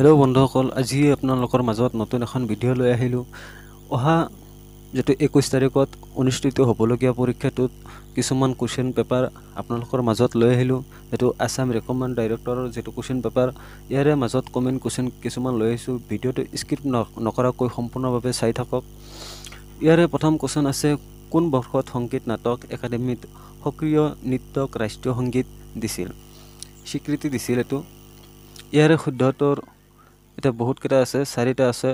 hello' বন্ধুসকল আজি আপোনালোকৰ মাজত নতুন এখন ভিডিঅ' লৈ আহিলোঁ অহা যিটো একৈছ তাৰিখত অনুষ্ঠিত হ'বলগীয়া পৰীক্ষাটোত কিছুমান কুৱেশ্যন পেপাৰ আপোনালোকৰ মাজত লৈ আহিলোঁ সেইটো আছাম ৰেকমেণ্ড ডাইৰেক্টৰৰ যিটো কুৱেশ্যন পেপাৰ ইয়াৰে মাজত কমেন কুৱেশ্যন কিছুমান লৈ আহিছোঁ ভিডিঅ'টো স্কিপ ন নকৰাকৈ সম্পূৰ্ণভাৱে চাই থাকক ইয়াৰে প্ৰথম কুৱেশ্যন আছে কোন বৰ্ষত সংগীত নাটক একাডেমীত সক্ৰিয় নৃত্যক ৰাষ্ট্ৰীয় সংগীত দিছিল স্বীকৃতি দিছিল এইটো ইয়াৰে শুদ্ধতৰ এতিয়া বহুতকেইটা আছে চাৰিটা আছে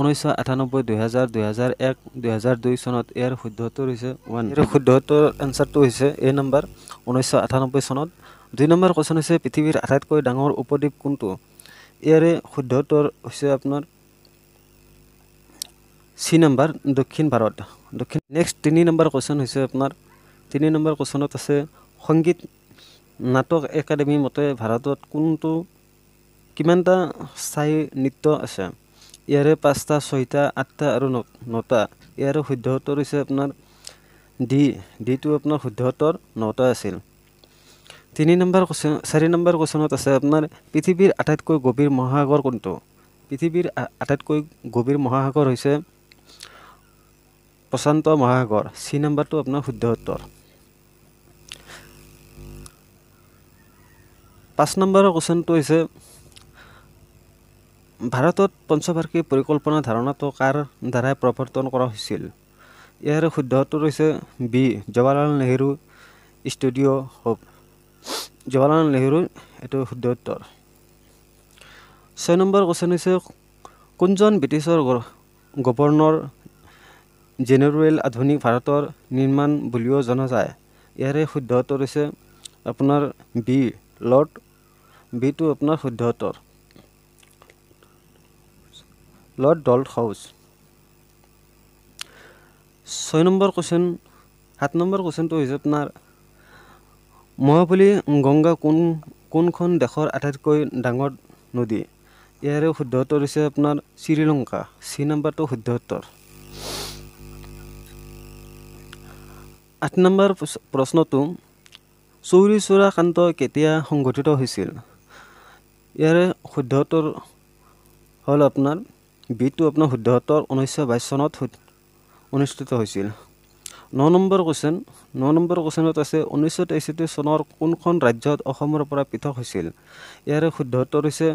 ঊনৈছশ আঠানব্বৈ দুহেজাৰ দুহেজাৰ এক দুহেজাৰ দুই চনত ইয়াৰ শুদ্ধত্বৰ হৈছে ওৱান ইয়াৰ শুদ্ধত্বৰ এনচাৰটো হৈছে এ নম্বৰ ঊনৈছশ আঠানব্বৈ চনত দুই নম্বৰ কুৱেশ্যন হৈছে পৃথিৱীৰ আটাইতকৈ ডাঙৰ উপদ্বীপ কোনটো ইয়াৰে শুদ্ধত্বৰ হৈছে আপোনাৰ চি নম্বৰ দক্ষিণ ভাৰত দক্ষিণ নেক্সট তিনি নম্বৰ কুৱেশ্যন হৈছে আপোনাৰ তিনি নম্বৰ কুৱেশ্যনত আছে সংগীত নাটক একাডেমী মতে ভাৰতত কোনটো কিমানটা স্থায়ী নৃত্য আছে ইয়াৰে পাঁচটা ছয়টা আঠটা আৰু নটা ইয়াৰে শুদ্ধ উত্তৰ হৈছে আপোনাৰ ডি ডিটো আপোনাৰ শুদ্ধ উত্তৰ নটা আছিল তিনি নম্বৰ কুৱেশ্যন চাৰি নম্বৰ কুৱেশ্যনত আছে আপোনাৰ পৃথিৱীৰ আটাইতকৈ গভীৰ মহাসাগৰ কোনটো পৃথিৱীৰ আটাইতকৈ গভীৰ মহাসাগৰ হৈছে প্ৰশান্ত মহাসাগৰ চি নম্বৰটো আপোনাৰ শুদ্ধ উত্তৰ পাঁচ নম্বৰৰ কুৱেশ্যনটো হৈছে ভাৰতত পঞ্চবাৰ্ষিক পৰিকল্পনা ধাৰণাটো কাৰ দ্বাৰাই প্ৰৱৰ্তন কৰা হৈছিল ইয়াৰ শুদ্ধ উত্তৰ হৈছে বি জৱাহৰলাল নেহৰু ষ্টুডিঅ' হব জৱাহৰলাল নেহৰু এইটো শুদ্ধ উত্তৰ ছয় নম্বৰ কুৱেশ্যন হৈছে কোনজন ব্ৰিটিছৰ গৱৰ্ণৰ জেনেৰেল আধুনিক ভাৰতৰ নিৰ্মাণ বুলিও জনা যায় ইয়াৰে শুদ্ধ উত্তৰ হৈছে আপোনাৰ বি লৰ্ড বিটো আপোনাৰ শুদ্ধ উত্তৰ লৰ্ড ডল্ট হাউছ ছয় নম্বৰ কুৱেশ্যন সাত নম্বৰ কুৱেশ্যনটো হৈছে আপোনাৰ মহাবলী গংগা কোন কোনখন দেশৰ আটাইতকৈ ডাঙৰ নদী ইয়াৰে শুদ্ধ উত্তৰ হৈছে আপোনাৰ শ্ৰীলংকা চি নম্বৰটো শুদ্ধ উত্তৰ আঠ নম্বৰ প্ৰশ্নটো চৌৰি চোৰা কান্ত কেতিয়া সংঘটিত হৈছিল ইয়াৰে শুদ্ধ উত্তৰ হ'ল আপোনাৰ বিটো আপোনাৰ শুদ্ধহতৰ ঊনৈছশ বাইছ চনত অনুষ্ঠিত হৈছিল ন নম্বৰ কুৱেশ্যন ন নম্বৰ কুৱেশ্যনত আছে ঊনৈছশ তেষষ্ঠি চনৰ কোনখন ৰাজ্যত অসমৰ পৰা পৃথক হৈছিল ইয়াৰে শুদ্ধোত্তৰ হৈছে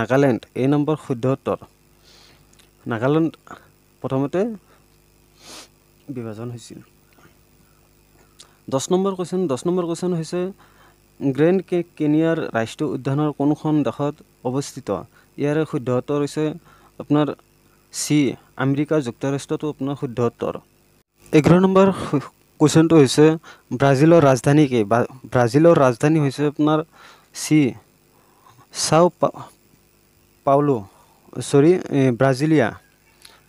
নাগালেণ্ড এই নম্বৰ শুদ্ধোত্তৰ নাগালেণ্ড প্ৰথমতে বিভাজন হৈছিল দহ নম্বৰ কুৱেশ্যন দহ নম্বৰ কুৱেশ্যন হৈছে গ্ৰেণ্ড কে কেনিয়াৰ ৰাষ্ট্ৰীয় উদ্যানৰ কোনখন দেশত অৱস্থিত ইয়াৰে শুদ্ধোত্তৰ হৈছে আপোনাৰ চি আমেৰিকা যুক্তৰাষ্ট্ৰটো আপোনাৰ শুদ্ধ এঘাৰ নম্বৰ কুৱেশ্যনটো হৈছে ব্ৰাজিলৰ ৰাজধানী কি ব্ৰাজিলৰ ৰাজধানী হৈছে আপোনাৰ চি চাও পা পাউলো চৰি ব্ৰাজিলিয়া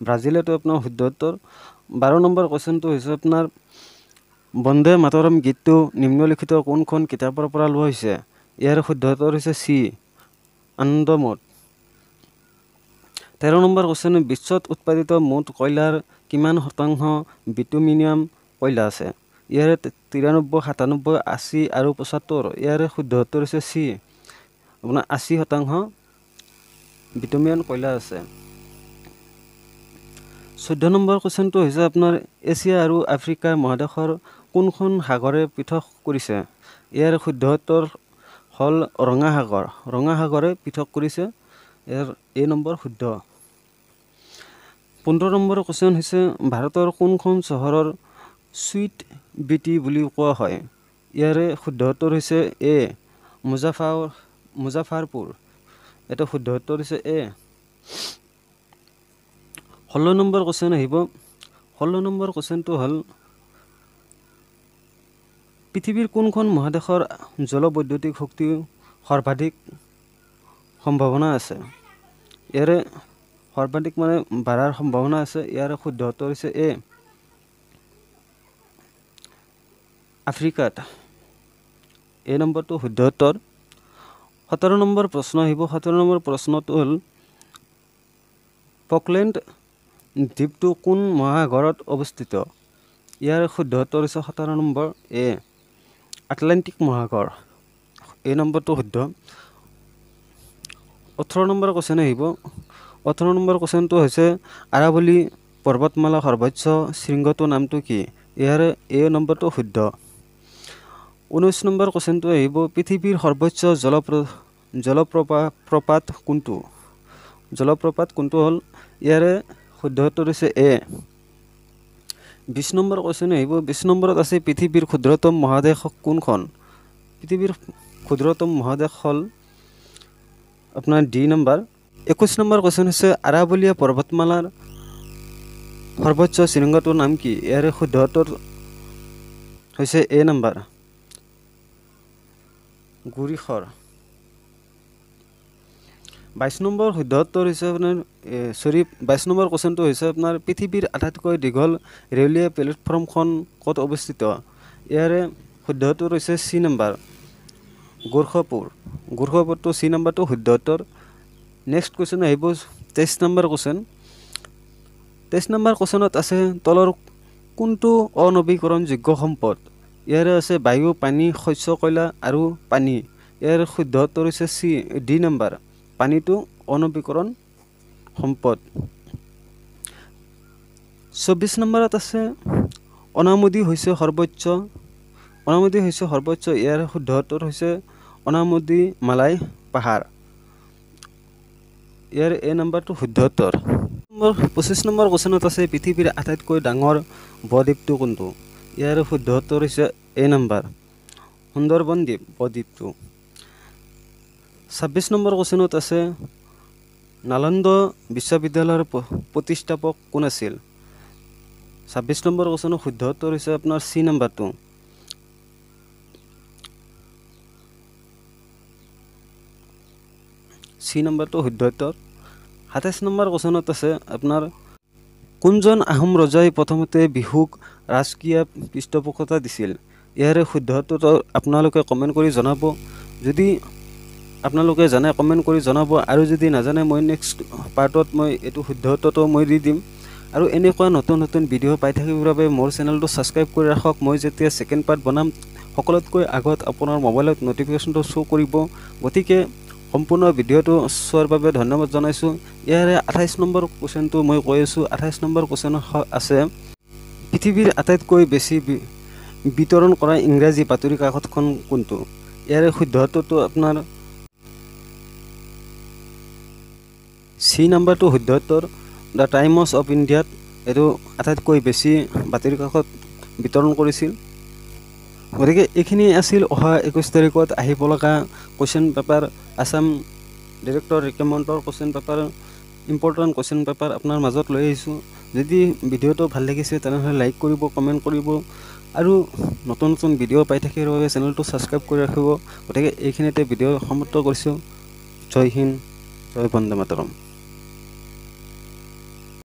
ব্ৰাজিলিয়াটো আপোনাৰ শুদ্ধ বাৰ নম্বৰ কুৱেশ্যনটো হৈছে আপোনাৰ বন্দে মাতৰম গীতটো নিম্নলিখিত কোনখন কিতাপৰ পৰা লোৱা হৈছে ইয়াৰ শুদ্ধত্তৰ হৈছে চি আনন্দমঠ তেৰ নম্বৰ কুৱেশ্যন বিশ্বত উৎপাদিত মুঠ কয়লাৰ কিমান শতাংশ বিটুমিনিয়াম কয়লা আছে ইয়াৰে তিৰান্নব্বৈ সাতানব্বৈ আশী আৰু পঁচাত্তৰ ইয়াৰে শুদ্ধ উত্তৰ হৈছে চি আপোনাৰ আশী শতাংশ বিটুমিয়ান কয়লা আছে চৈধ্য নম্বৰ কুৱেশ্যনটো হৈছে আপোনাৰ এছিয়া আৰু আফ্ৰিকা মহাদেশৰ কোনখন সাগৰে পৃথক কৰিছে ইয়াৰ শুদ্ধ উত্তৰ হ'ল ৰঙা সাগৰে পৃথক কৰিছে ইয়াৰ এ নম্বৰ শুদ্ধ পোন্ধৰ নম্বৰ কুৱেশ্যন হৈছে ভাৰতৰ কোনখন চহৰৰ চুইট বিটি বুলি কোৱা হয় ইয়াৰে শুদ্ধ উত্তৰ হৈছে এ মুজাফা মুজাফাৰপুৰ এইটো শুদ্ধ উত্তৰ হৈছে এ ষোল্ল নম্বৰ কুৱেশ্যন আহিব ষোল্ল নম্বৰ কুৱেশ্যনটো হ'ল পৃথিৱীৰ কোনখন মহাদেশৰ জলবৈদ্যুতিক শক্তিৰ সৰ্বাধিক সম্ভাৱনা আছে ইয়াৰে সৰ্বাধিক মানে বাঢ়াৰ সম্ভাৱনা আছে ইয়াৰে শুদ্ধ উত্তৰ হৈছে এ আফ্ৰিকাত এই নম্বৰটো শুদ্ধ উত্তৰ সোতৰ নম্বৰ প্ৰশ্ন আহিব সোতৰ নম্বৰ প্ৰশ্নটো হ'ল পকলেণ্ড দ্বীপটো কোন মহাসাগৰত অৱস্থিত ইয়াৰে শুদ্ধ উত্তৰ হৈছে সোতৰ নম্বৰ এ আটলাণ্টিক মহাসাগৰ এই নম্বৰটো শুদ্ধ ওঠৰ নম্বৰ কুৱেশ্যন আহিব ওঠৰ নম্বৰ কুৱেশ্যনটো হৈছে আৰাৱলী পৰ্বতমালা সৰ্বোচ্চ শৃংগটো নামটো কি ইয়াৰে এ নম্বৰটো শুদ্ধ ঊনৈছ নম্বৰ কুৱেশ্যনটো আহিব পৃথিৱীৰ সৰ্বোচ্চ জলপ্ৰ জলপ্ৰপা প্ৰপাত কোনটো জলপ্ৰপাত কোনটো হ'ল ইয়াৰে শুদ্ধটো হৈছে এ বিছ নম্বৰ কুৱেশ্যন আহিব বিছ নম্বৰত আছে পৃথিৱীৰ ক্ষুদ্ৰতম মহাদেশ কোনখন পৃথিৱীৰ ক্ষুদ্ৰতম মহাদেশ হ'ল আপোনাৰ ডি নম্বৰ একৈছ নম্বৰ কুৱেশ্যন হৈছে আৰাবলীয়া পৰ্বতমালাৰ সৰ্বোচ্চ শৃংগটোৰ নাম কি ইয়াৰে শুদ্ধটোৰ হৈছে এ নম্বৰ গুৰিখৰ বাইছ নম্বৰ শুদ্ধত্তৰ হৈছে আপোনাৰ চৰি বাইছ নম্বৰ কুৱেশ্যনটো হৈছে আপোনাৰ পৃথিৱীৰ আটাইতকৈ দীঘল ৰেলৱে প্লেটফৰ্মখন ক'ত অৱস্থিত ইয়াৰে শুদ্ধটোৰ হৈছে চি নম্বৰ গোৰ্খপুৰ গোৰ্খপুৰটো চি নম্বৰটো শুদ্ধ উত্তৰ নেক্সট কুৱেশ্যন আহিব তেইছ নম্বৰ কুৱেশ্যন তেইছ নম্বৰ কুৱেশ্যনত আছে তলৰ কোনটো অনবীকৰণযোগ্য সম্পদ ইয়াৰে আছে বায়ু পানী শস্য কয়লা আৰু পানী ইয়াৰ শুদ্ধ উত্তৰ হৈছে চি ডি নাম্বাৰ পানীটো অনবীকৰণ সম্পদ চৌব্বিছ নম্বৰত আছে অনামোদী হৈছে সৰ্বোচ্চ অনামোদী হৈছে সৰ্বোচ্চ ইয়াৰ শুদ্ধ হৈছে অনামোদী মালাই পাহাৰ ইয়াৰ এই নম্বৰটো শুদ্ধ উত্তৰ নম্বৰ পঁচিছ নম্বৰ কুৱেশ্যনত আছে পৃথিৱীৰ আটাইতকৈ ডাঙৰ বদ্বীপটো কোনটো ইয়াৰ শুদ্ধ হৈছে এই নম্বৰ সুন্দৰবন দ্বীপ বদ্বীপটো ছাব্বিছ নম্বৰ কুৱেশ্যনত আছে নালন্দ বিশ্ববিদ্যালয়ৰ প্ৰতিষ্ঠাপক কোন আছিল ছাব্বিছ নম্বৰ কোশ্চেনৰ শুদ্ধ হৈছে আপোনাৰ চি নাম্বাৰটো চি নম্বৰটো শুদ্ধ সাতাইছ নম্বৰ কুৱেশ্যনত আছে আপোনাৰ কোনজন আহোম ৰজাই প্ৰথমতে বিহুক ৰাজকীয় পৃষ্ঠপোষকতা দিছিল ইয়াৰে শুদ্ধ আপোনালোকে কমেণ্ট কৰি জনাব যদি আপোনালোকে জানে কমেণ্ট কৰি জনাব আৰু যদি নাজানে মই নেক্সট পাৰ্টত মই এইটো শুদ্ধ মই দি দিম আৰু এনেকুৱা নতুন নতুন ভিডিঅ' পাই থাকিবৰ বাবে মোৰ চেনেলটো ছাবস্ক্ৰাইব কৰি ৰাখক মই যেতিয়া ছেকেণ্ড পাৰ্ট বনাম সকলোতকৈ আগত আপোনাৰ মোবাইলত ন'টিফিকেশ্যনটো শ্ব' কৰিব গতিকে সম্পূৰ্ণ ভিডিঅ'টো চোৱাৰ বাবে ধন্যবাদ জনাইছোঁ ইয়াৰে আঠাইছ নম্বৰ কুৱেশ্যনটো মই কৈ আছোঁ আঠাইছ নম্বৰ কুৱেশ্যন আছে পৃথিৱীৰ আটাইতকৈ বেছি বিতৰণ কৰা ইংৰাজী বাতৰি কাকতখন কোনটো ইয়াৰে শুদ্ধটোতো আপোনাৰ চি নম্বৰটো শুদ্ধত্বৰ দ্য টাইমছ অৱ ইণ্ডিয়াত এইটো আটাইতকৈ বেছি বাতৰি কাকত বিতৰণ কৰিছিল গতিকে এইখিনি আছিল অহা একৈছ তাৰিখত আহিব লগা question paper Assam director recommended question paper important question paper আপোনাৰ মাজত লৈ আহিছোঁ যদি ভিডিঅ'টো ভাল লাগিছে তেনেহ'লে লাইক কৰিব কমেণ্ট কৰিব আৰু নতুন নতুন ভিডিঅ' পাই থাকিবৰ বাবে চেনেলটো ছাবস্ক্ৰাইব কৰি ৰাখিব গতিকে এইখিনিতে ভিডিঅ' সমাপ্ত কৰিছোঁ জয় হিন্দ জয় বন্দে মাতৰম